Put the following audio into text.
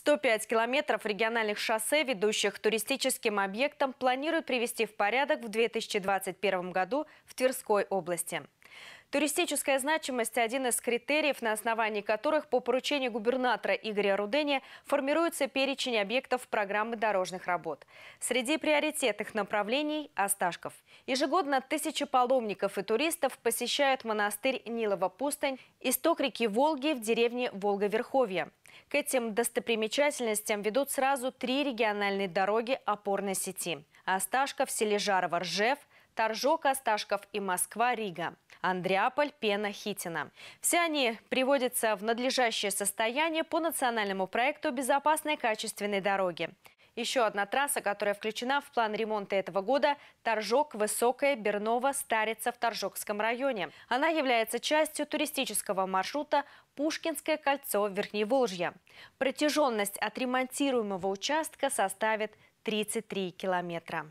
105 километров региональных шоссе, ведущих к туристическим объектам, планируют привести в порядок в 2021 году в Тверской области. Туристическая значимость – один из критериев, на основании которых по поручению губернатора Игоря Рудения формируется перечень объектов программы дорожных работ. Среди приоритетных направлений – Осташков. Ежегодно тысячи паломников и туристов посещают монастырь Нилова пустынь, исток реки Волги в деревне Волговерховья. К этим достопримечательностям ведут сразу три региональные дороги опорной сети – Осташков, Сележарова, Ржев, Торжок, Осташков и Москва, Рига. Андреаполь, Пена, Хитина. Все они приводятся в надлежащее состояние по национальному проекту «Безопасные качественные дороги». Еще одна трасса, которая включена в план ремонта этого года – Торжок, Высокая, Бернова, Старица в Торжокском районе. Она является частью туристического маршрута Пушкинское кольцо Верхневолжья. Протяженность отремонтируемого участка составит 33 километра.